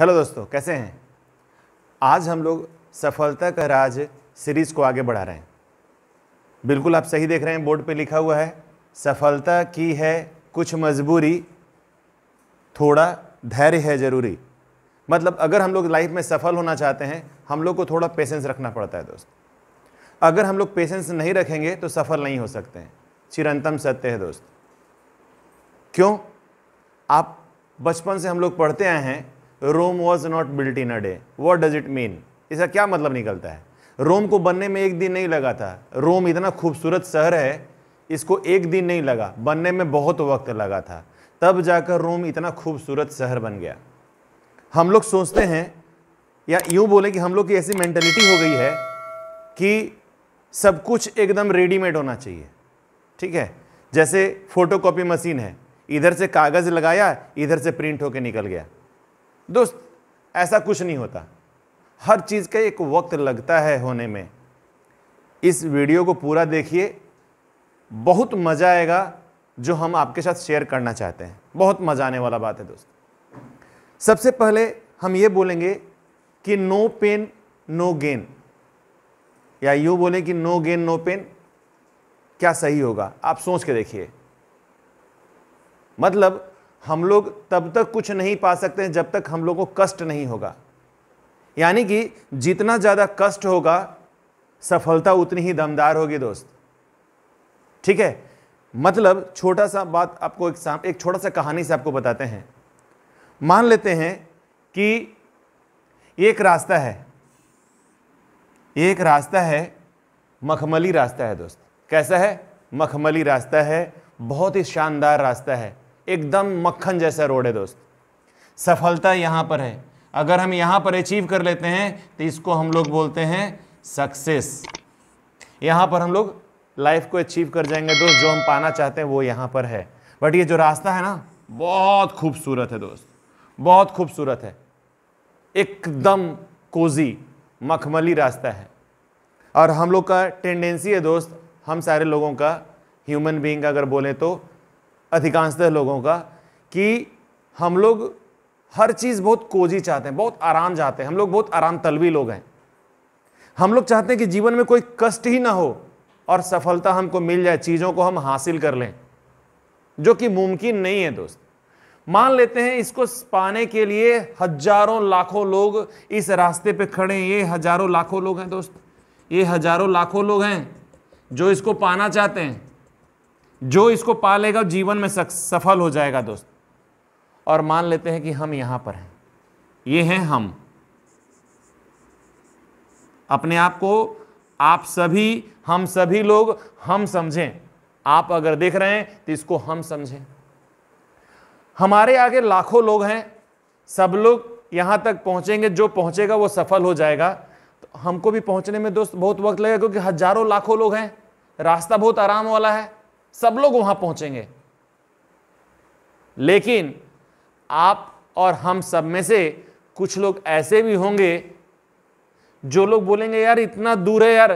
hello दोस्तों कैसे हैं आज हम लोग सफलता का राज सीरीज़ को आगे बढ़ा रहे हैं बिल्कुल आप सही देख रहे हैं बोर्ड पे लिखा हुआ है सफलता की है कुछ मजबूरी थोड़ा धैर्य है ज़रूरी मतलब अगर हम लोग लाइफ में सफल होना चाहते हैं हम लोग को थोड़ा पेशेंस रखना पड़ता है दोस्त अगर हम लोग पेशेंस नहीं रखेंगे तो सफल नहीं हो सकते हैं चिरंतम सत्य है दोस्त क्यों आप बचपन से हम लोग पढ़ते आए हैं Rome was not built in a day what does it mean इसका क्या मतलब निकलता है रोम को बनने में एक दिन नहीं लगा था रोम इतना खूबसूरत शहर है इसको एक दिन नहीं लगा बनने में बहुत वक्त लगा था तब जाकर रोम इतना खूबसूरत शहर बन गया हम लोग सोचते हैं या यूँ बोले कि हम लोग की ऐसी मैंटेलिटी हो गई है कि सब कुछ एकदम रेडीमेड होना चाहिए ठीक है जैसे फ़ोटोकॉपी मशीन है इधर से कागज़ लगाया इधर से प्रिंट होकर निकल गया दोस्त ऐसा कुछ नहीं होता हर चीज़ का एक वक्त लगता है होने में इस वीडियो को पूरा देखिए बहुत मज़ा आएगा जो हम आपके साथ शेयर करना चाहते हैं बहुत मज़ा आने वाला बात है दोस्त सबसे पहले हम ये बोलेंगे कि नो पेन नो गेन या यूँ बोलें कि नो गेन नो पेन क्या सही होगा आप सोच के देखिए मतलब हम लोग तब तक कुछ नहीं पा सकते हैं जब तक हम लोगों को कष्ट नहीं होगा यानी कि जितना ज़्यादा कष्ट होगा सफलता उतनी ही दमदार होगी दोस्त ठीक है मतलब छोटा सा बात आपको एक एक छोटा सा कहानी से आपको बताते हैं मान लेते हैं कि एक रास्ता है एक रास्ता है मखमली रास्ता है दोस्त कैसा है मखमली रास्ता है बहुत ही शानदार रास्ता है एकदम मक्खन जैसा रोड है दोस्त सफलता यहाँ पर है अगर हम यहाँ पर अचीव कर लेते हैं तो इसको हम लोग बोलते हैं सक्सेस यहाँ पर हम लोग लाइफ को अचीव कर जाएंगे दोस्त जो हम पाना चाहते हैं वो यहाँ पर है बट ये जो रास्ता है ना बहुत खूबसूरत है दोस्त बहुत खूबसूरत है एकदम कोजी मखमली रास्ता है और हम लोग का टेंडेंसी है दोस्त हम सारे लोगों का ह्यूमन बींग अगर बोले तो अधिकांशतः लोगों का कि हम लोग हर चीज़ बहुत कोजी चाहते हैं बहुत आराम चाहते हैं हम लोग बहुत आराम तलबी लोग हैं हम लोग चाहते हैं कि जीवन में कोई कष्ट ही ना हो और सफलता हमको मिल जाए चीज़ों को हम हासिल कर लें जो कि मुमकिन नहीं है दोस्त मान लेते हैं इसको पाने के लिए हजारों लाखों लोग इस रास्ते पे खड़े हैं ये हजारों लाखों लोग हैं दोस्त ये हजारों लाखों लोग हैं जो इसको पाना चाहते हैं जो इसको पालेगा जीवन में सफल हो जाएगा दोस्त और मान लेते हैं कि हम यहां पर हैं ये हैं हम अपने आप को आप सभी हम सभी लोग हम समझें आप अगर देख रहे हैं तो इसको हम समझें हमारे आगे लाखों लोग हैं सब लोग यहां तक पहुंचेंगे जो पहुंचेगा वो सफल हो जाएगा तो हमको भी पहुंचने में दोस्त बहुत वक्त लगेगा क्योंकि हजारों लाखों लोग हैं रास्ता बहुत आराम वाला है सब लोग वहां पहुंचेंगे लेकिन आप और हम सब में से कुछ लोग ऐसे भी होंगे जो लोग बोलेंगे यार इतना दूर है यार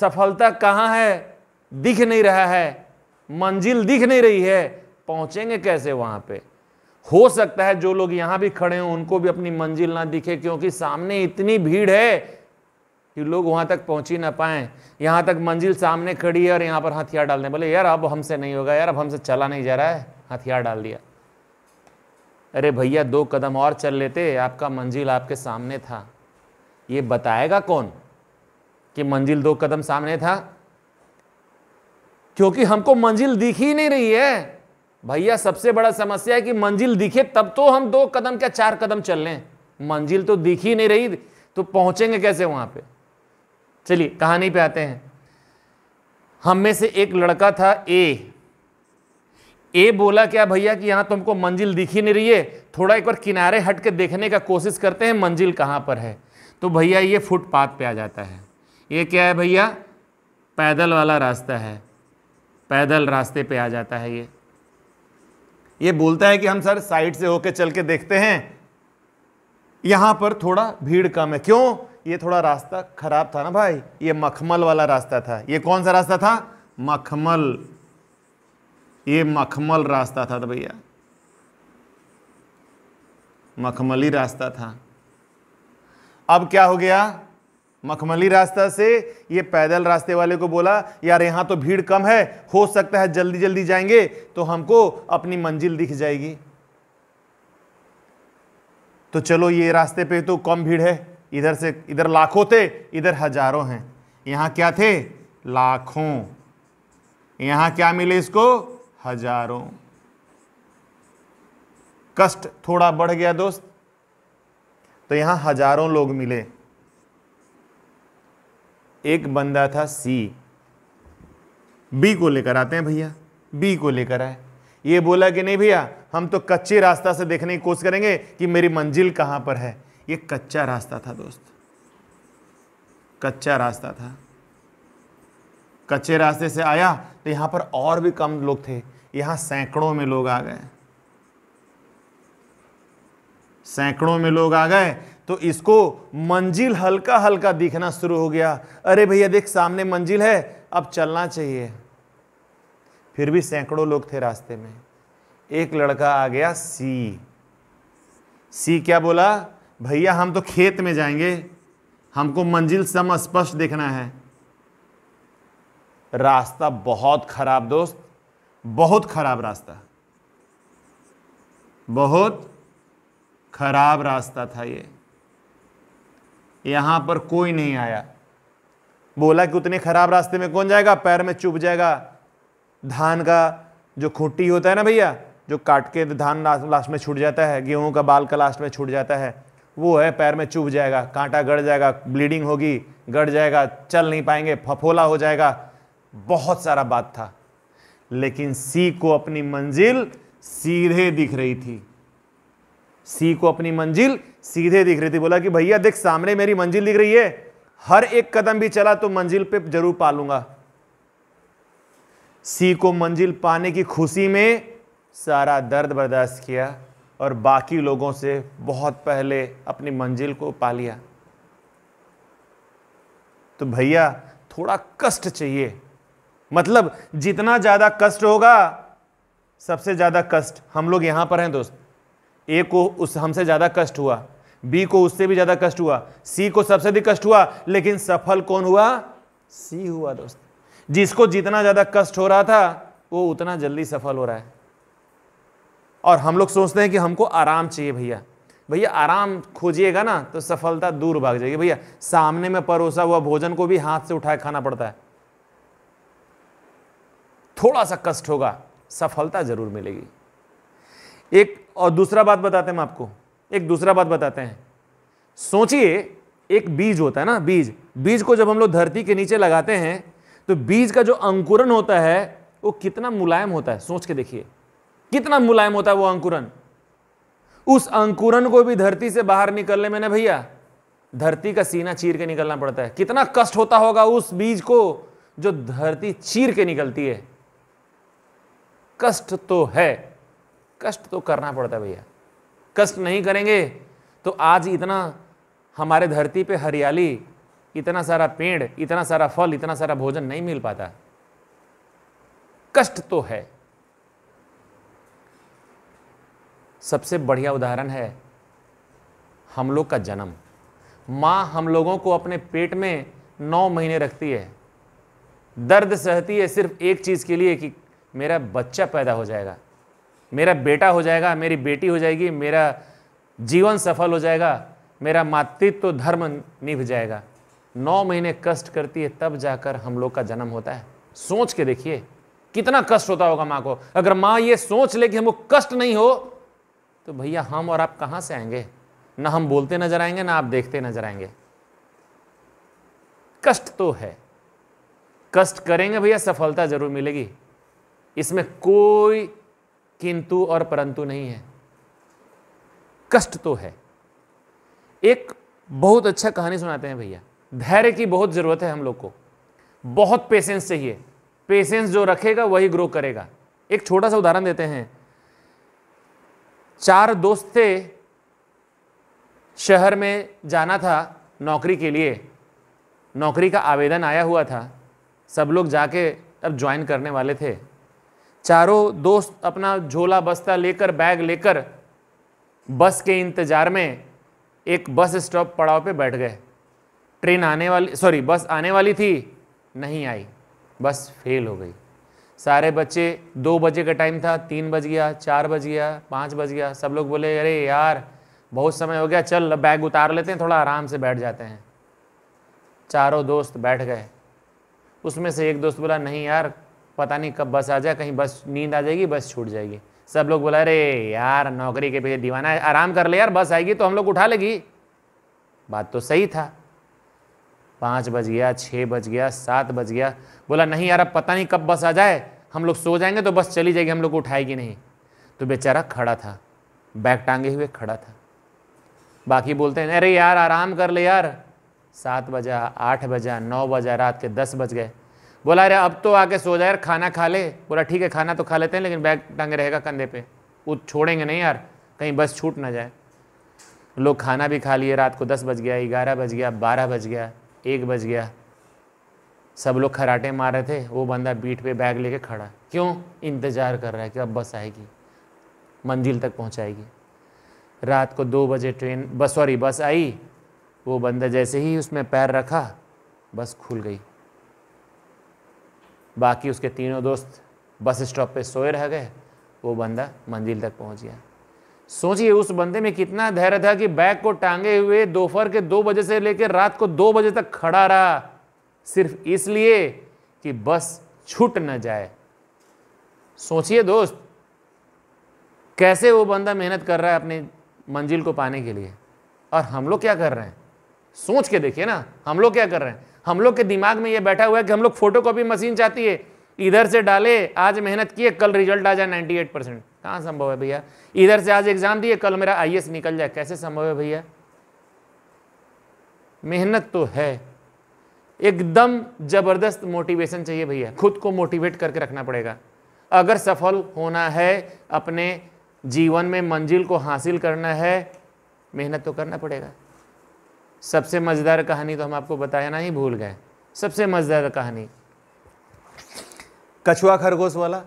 सफलता कहाँ है दिख नहीं रहा है मंजिल दिख नहीं रही है पहुंचेंगे कैसे वहां पे हो सकता है जो लोग यहां भी खड़े हों उनको भी अपनी मंजिल ना दिखे क्योंकि सामने इतनी भीड़ है कि लोग वहाँ तक पहुँच ही ना पाएँ यहाँ तक मंजिल सामने खड़ी है और यहाँ पर हथियार डाल दें बोले यार अब हमसे नहीं होगा यार अब हमसे चला नहीं जा रहा है हथियार डाल दिया अरे भैया दो कदम और चल लेते आपका मंजिल आपके सामने था ये बताएगा कौन कि मंजिल दो कदम सामने था क्योंकि हमको मंजिल दिख ही नहीं रही है भैया सबसे बड़ा समस्या है कि मंजिल दिखे तब तो हम दो कदम क्या चार कदम चल लें मंजिल तो दिख ही नहीं रही तो पहुंचेंगे कैसे वहां पे चलिए कहानी पे आते हैं हम में से एक लड़का था ए ए बोला क्या भैया कि यहां तुमको मंजिल दिख ही नहीं रही है थोड़ा एक बार किनारे हट के देखने का कोशिश करते हैं मंजिल कहां पर है तो भैया ये फुटपाथ पे आ जाता है ये क्या है भैया पैदल वाला रास्ता है पैदल रास्ते पे आ जाता है ये ये बोलता है कि हम सर साइड से होके चल के देखते हैं यहां पर थोड़ा भीड़ कम है क्यों ये थोड़ा रास्ता खराब था ना भाई ये मखमल वाला रास्ता था ये कौन सा रास्ता था मखमल ये मखमल रास्ता था तो भैया मखमली रास्ता था अब क्या हो गया मखमली रास्ता से ये पैदल रास्ते वाले को बोला यार यहां तो भीड़ कम है हो सकता है जल्दी जल्दी जाएंगे तो हमको अपनी मंजिल दिख जाएगी तो चलो ये रास्ते पे तो कम भीड़ है इधर से इधर लाखों थे इधर हजारों हैं यहाँ क्या थे लाखों यहाँ क्या मिले इसको हजारों कष्ट थोड़ा बढ़ गया दोस्त तो यहाँ हजारों लोग मिले एक बंदा था सी बी को लेकर आते हैं भैया बी को लेकर आए ये बोला कि नहीं भैया हम तो कच्चे रास्ता से देखने की कोशिश करेंगे कि मेरी मंजिल कहाँ पर है ये कच्चा रास्ता था दोस्त कच्चा रास्ता था कच्चे रास्ते से आया तो यहाँ पर और भी कम लोग थे यहाँ सैकड़ों में लोग आ गए सैकड़ों में लोग आ गए तो इसको मंजिल हल्का हल्का दिखना शुरू हो गया अरे भैया देख सामने मंजिल है अब चलना चाहिए फिर भी सैकड़ों लोग थे रास्ते में एक लड़का आ गया सी सी क्या बोला भैया हम तो खेत में जाएंगे हमको मंजिल सम स्पष्ट देखना है रास्ता बहुत खराब दोस्त बहुत खराब रास्ता बहुत खराब रास्ता था ये यहां पर कोई नहीं आया बोला कि उतने खराब रास्ते में कौन जाएगा पैर में चुभ जाएगा धान का जो खुट्टी होता है ना भैया जो काट के धान लास्ट में छूट जाता है गेहूं का बाल का लास्ट में छूट जाता है वो है पैर में चुभ जाएगा कांटा गड़ जाएगा ब्लीडिंग होगी गड़ जाएगा चल नहीं पाएंगे फफोला हो जाएगा बहुत सारा बात था लेकिन सी को अपनी मंजिल सीधे दिख रही थी सी को अपनी मंजिल सीधे दिख रही थी बोला कि भैया देख सामने मेरी मंजिल दिख रही है हर एक कदम भी चला तो मंजिल पे जरूर पा लूंगा सी को मंजिल पाने की खुशी में सारा दर्द बर्दाश्त किया और बाकी लोगों से बहुत पहले अपनी मंजिल को पा लिया तो भैया थोड़ा कष्ट चाहिए मतलब जितना ज़्यादा कष्ट होगा सबसे ज़्यादा कष्ट हम लोग यहां पर हैं दोस्त ए को उस हमसे ज़्यादा कष्ट हुआ बी को उससे भी ज़्यादा कष्ट हुआ सी को सबसे अधिक कष्ट हुआ लेकिन सफल कौन हुआ सी हुआ दोस्त जिसको जितना ज़्यादा कष्ट हो रहा था वो उतना जल्दी सफल हो रहा है और हम लोग सोचते हैं कि हमको आराम चाहिए भैया भैया आराम खोजिएगा ना तो सफलता दूर भाग जाएगी भैया सामने में परोसा हुआ भोजन को भी हाथ से उठाए खाना पड़ता है थोड़ा सा कष्ट होगा सफलता जरूर मिलेगी एक और दूसरा बात बताते हैं हम आपको एक दूसरा बात बताते हैं सोचिए एक बीज होता है ना बीज बीज को जब हम लोग धरती के नीचे लगाते हैं तो बीज का जो अंकुरन होता है वो कितना मुलायम होता है सोच के देखिए कितना मुलायम होता है वो अंकुरन उस अंकुरन को भी धरती से बाहर निकलने में ना भैया धरती का सीना चीर के निकलना पड़ता है कितना कष्ट होता होगा उस बीज को जो धरती चीर के निकलती है कष्ट तो है कष्ट तो करना पड़ता है भैया कष्ट नहीं करेंगे तो आज इतना हमारे धरती पे हरियाली इतना सारा पेड़ इतना सारा फल इतना सारा भोजन नहीं मिल पाता कष्ट तो है सबसे बढ़िया उदाहरण है हम लोग का जन्म माँ हम लोगों को अपने पेट में नौ महीने रखती है दर्द सहती है सिर्फ एक चीज़ के लिए कि मेरा बच्चा पैदा हो जाएगा मेरा बेटा हो जाएगा मेरी बेटी हो जाएगी मेरा जीवन सफल हो जाएगा मेरा मातृत्व तो धर्म निभ जाएगा नौ महीने कष्ट करती है तब जाकर हम लोग का जन्म होता है सोच के देखिए कितना कष्ट होता होगा माँ को अगर माँ ये सोच ले कि हमको कष्ट नहीं हो तो भैया हम और आप कहाँ से आएंगे ना हम बोलते नजर आएंगे ना आप देखते नजर आएंगे कष्ट तो है कष्ट करेंगे भैया सफलता जरूर मिलेगी इसमें कोई किंतु और परंतु नहीं है कष्ट तो है एक बहुत अच्छा कहानी सुनाते हैं भैया धैर्य की बहुत ज़रूरत है हम लोग को बहुत पेशेंस चाहिए पेशेंस जो रखेगा वही ग्रो करेगा एक छोटा सा उदाहरण देते हैं चार दोस्त थे शहर में जाना था नौकरी के लिए नौकरी का आवेदन आया हुआ था सब लोग जाके अब ज्वाइन करने वाले थे चारों दोस्त अपना झोला बस्ता लेकर बैग लेकर बस के इंतज़ार में एक बस स्टॉप पड़ाव पे बैठ गए ट्रेन आने वाली सॉरी बस आने वाली थी नहीं आई बस फेल हो गई सारे बच्चे दो बजे का टाइम था तीन बज गया चार बज गया पाँच बज गया सब लोग बोले अरे यार बहुत समय हो गया चल बैग उतार लेते हैं थोड़ा आराम से बैठ जाते हैं चारों दोस्त बैठ गए उसमें से एक दोस्त बोला नहीं यार पता नहीं कब बस आ जाए कहीं बस नींद आ जाएगी बस छूट जाएगी सब लोग बोला अरे यार नौकरी के पीछे दीवाना है आराम कर ले यार बस आएगी तो हम लोग उठा लेगी बात तो सही था पाँच बज गया छः बज गया सात बज गया बोला नहीं यार अब पता नहीं कब बस आ जाए हम लोग सो जाएंगे तो बस चली जाएगी हम लोग को उठाएगी नहीं तो बेचारा खड़ा था बैग टांगे हुए खड़ा था बाकी बोलते हैं अरे यार आराम कर ले यार सात बजा आठ बजा नौ बजा रात के दस बज गए बोला अरे अब तो आके सो जाए यार खाना खा ले बोला ठीक है खाना तो खा लेते हैं लेकिन बैग टांगे रहेगा कंधे पे वो छोड़ेंगे नहीं यार कहीं बस छूट ना जाए लोग खाना भी खा लिए रात को दस बज गया ग्यारह बज गया बारह बज गया एक बज गया सब लोग खराटे मार रहे थे वो बंदा बीट पे बैग लेके खड़ा क्यों इंतज़ार कर रहा है कि अब बस आएगी मंजिल तक पहुंचाएगी रात को दो बजे ट्रेन बस सॉरी बस आई वो बंदा जैसे ही उसमें पैर रखा बस खुल गई बाकी उसके तीनों दोस्त बस स्टॉप पे सोए रह गए वो बंदा मंजिल तक पहुंच गया सोचिए उस बंदे में कितना धैर्य था कि बैग को टांगे हुए दोपहर के दो बजे से लेकर रात को दो बजे तक खड़ा रहा सिर्फ इसलिए कि बस छूट न जाए सोचिए दोस्त कैसे वो बंदा मेहनत कर रहा है अपनी मंजिल को पाने के लिए और हम लोग क्या कर रहे हैं सोच के देखिए ना हम लोग क्या कर रहे हैं हम लोग के दिमाग में ये बैठा हुआ है कि हम लोग कॉपी मशीन चाहती है इधर से डाले आज मेहनत किए कल रिजल्ट आ जाए नाइन्टी एट परसेंट कहाँ संभव है भैया इधर से आज एग्जाम दिए कल मेरा आई निकल जाए कैसे संभव है भैया मेहनत तो है एकदम जबरदस्त मोटिवेशन चाहिए भैया खुद को मोटिवेट करके रखना पड़ेगा अगर सफल होना है अपने जीवन में मंजिल को हासिल करना है मेहनत तो करना पड़ेगा सबसे मज़ेदार कहानी तो हम आपको बताया ना ही भूल गए सबसे मज़ेदार कहानी कछुआ खरगोश वाला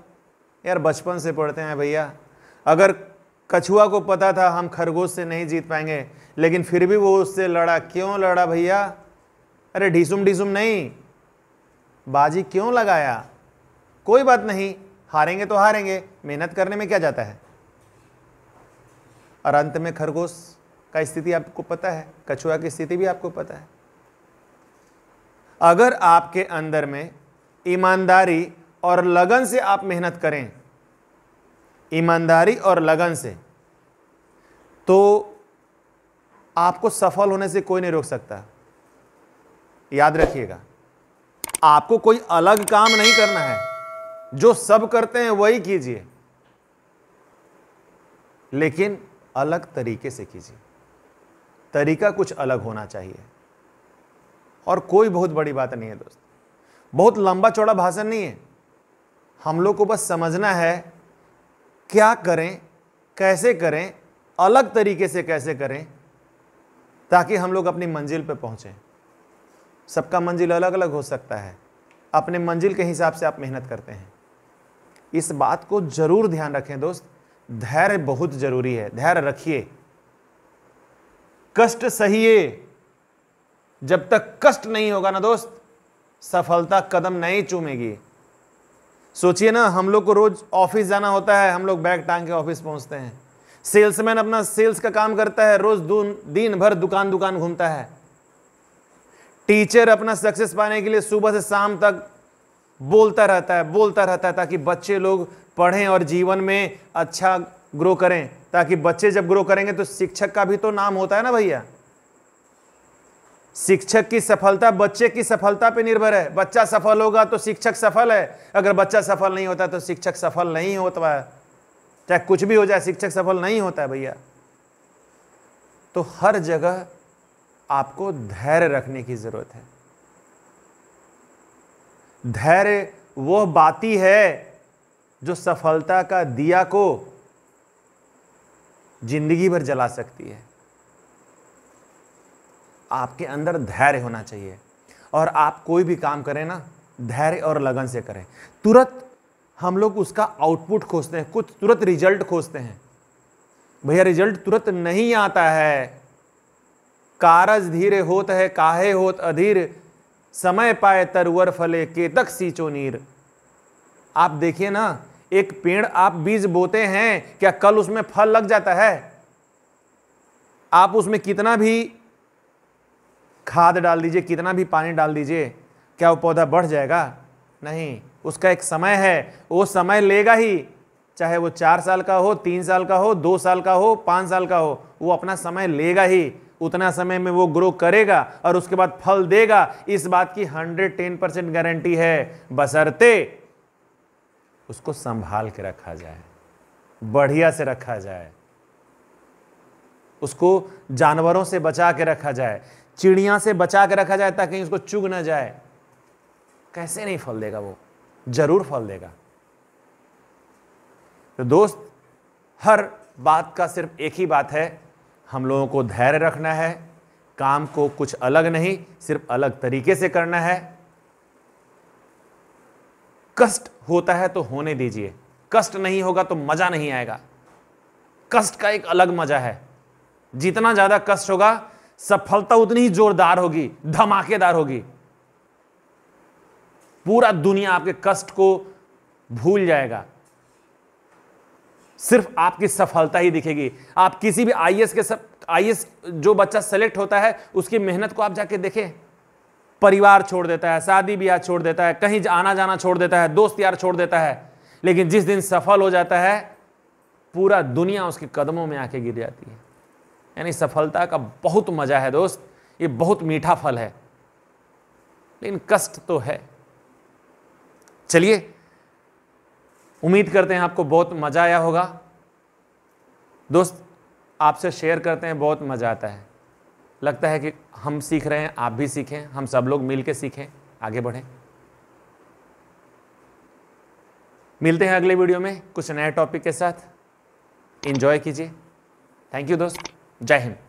यार बचपन से पढ़ते हैं भैया अगर कछुआ को पता था हम खरगोश से नहीं जीत पाएंगे लेकिन फिर भी वो उससे लड़ा क्यों लड़ा भैया अरे ढीसुम ढीसुम नहीं बाजी क्यों लगाया कोई बात नहीं हारेंगे तो हारेंगे मेहनत करने में क्या जाता है और अंत में खरगोश का स्थिति आपको पता है कछुआ की स्थिति भी आपको पता है अगर आपके अंदर में ईमानदारी और लगन से आप मेहनत करें ईमानदारी और लगन से तो आपको सफल होने से कोई नहीं रोक सकता याद रखिएगा आपको कोई अलग काम नहीं करना है जो सब करते हैं वही कीजिए लेकिन अलग तरीके से कीजिए तरीका कुछ अलग होना चाहिए और कोई बहुत बड़ी बात नहीं है दोस्त बहुत लंबा चौड़ा भाषण नहीं है हम लोग को बस समझना है क्या करें कैसे करें अलग तरीके से कैसे करें ताकि हम लोग अपनी मंजिल पर पहुँचें सबका मंजिल अलग अलग हो सकता है अपने मंजिल के हिसाब से आप मेहनत करते हैं इस बात को जरूर ध्यान रखें दोस्त धैर्य बहुत जरूरी है धैर्य रखिए कष्ट सहिए जब तक कष्ट नहीं होगा ना दोस्त सफलता कदम नहीं चूमेगी सोचिए ना हम लोग को रोज़ ऑफिस जाना होता है हम लोग बैग टांग के ऑफिस पहुंचते हैं सेल्समैन अपना सेल्स का काम करता है रोज़ दिन भर दुकान दुकान घूमता है टीचर अपना सक्सेस पाने के लिए सुबह से शाम तक बोलता रहता है बोलता रहता है ताकि बच्चे लोग पढ़ें और जीवन में अच्छा ग्रो करें ताकि बच्चे जब ग्रो करेंगे तो शिक्षक का भी तो नाम होता है ना भैया शिक्षक की सफलता बच्चे की सफलता पे निर्भर है बच्चा सफल होगा तो शिक्षक सफल है अगर बच्चा सफल नहीं होता तो शिक्षक सफल नहीं होता है चाहे कुछ भी हो जाए शिक्षक सफल नहीं होता है भैया तो हर जगह आपको धैर्य रखने की ज़रूरत है धैर्य वह बाती है जो सफलता का दिया को जिंदगी भर जला सकती है आपके अंदर धैर्य होना चाहिए और आप कोई भी काम करें ना धैर्य और लगन से करें तुरंत हम लोग उसका आउटपुट खोजते हैं कुछ तुरंत रिजल्ट खोजते हैं भैया रिजल्ट तुरंत नहीं आता है कारज धीरे होत है काहे होत अधीर समय पाए तरवर फले के तक सींचो नीर आप देखिए ना एक पेड़ आप बीज बोते हैं क्या कल उसमें फल लग जाता है आप उसमें कितना भी खाद डाल दीजिए कितना भी पानी डाल दीजिए क्या वो पौधा बढ़ जाएगा नहीं उसका एक समय है वो समय लेगा ही चाहे वो चार साल का हो तीन साल का हो दो साल का हो पाँच साल का हो वो अपना समय लेगा ही उतना समय में वो ग्रो करेगा और उसके बाद फल देगा इस बात की हंड्रेड टेन परसेंट गारंटी है बसरते उसको संभाल के रखा जाए बढ़िया से रखा जाए उसको जानवरों से बचा के रखा जाए चिड़िया से बचा के रखा जाए ताकि उसको चुग ना जाए कैसे नहीं फल देगा वो जरूर फल देगा तो दोस्त हर बात का सिर्फ एक ही बात है हम लोगों को धैर्य रखना है काम को कुछ अलग नहीं सिर्फ अलग तरीके से करना है कष्ट होता है तो होने दीजिए कष्ट नहीं होगा तो मज़ा नहीं आएगा कष्ट का एक अलग मज़ा है जितना ज़्यादा कष्ट होगा सफलता उतनी ही जोरदार होगी धमाकेदार होगी पूरा दुनिया आपके कष्ट को भूल जाएगा सिर्फ आपकी सफलता ही दिखेगी आप किसी भी आईएएस के सब आईएएस जो बच्चा सेलेक्ट होता है उसकी मेहनत को आप जाके देखें परिवार छोड़ देता है शादी ब्याह छोड़ देता है कहीं आना जाना छोड़ देता है दोस्त यार छोड़ देता है लेकिन जिस दिन सफल हो जाता है पूरा दुनिया उसके कदमों में आके गिर जाती है यानी सफलता का बहुत मज़ा है दोस्त ये बहुत मीठा फल है लेकिन कष्ट तो है चलिए उम्मीद करते हैं आपको बहुत मज़ा आया होगा दोस्त आपसे शेयर करते हैं बहुत मज़ा आता है लगता है कि हम सीख रहे हैं आप भी सीखें हम सब लोग मिलकर सीखें आगे बढ़ें मिलते हैं अगले वीडियो में कुछ नए टॉपिक के साथ एंजॉय कीजिए थैंक यू दोस्त जय हिंद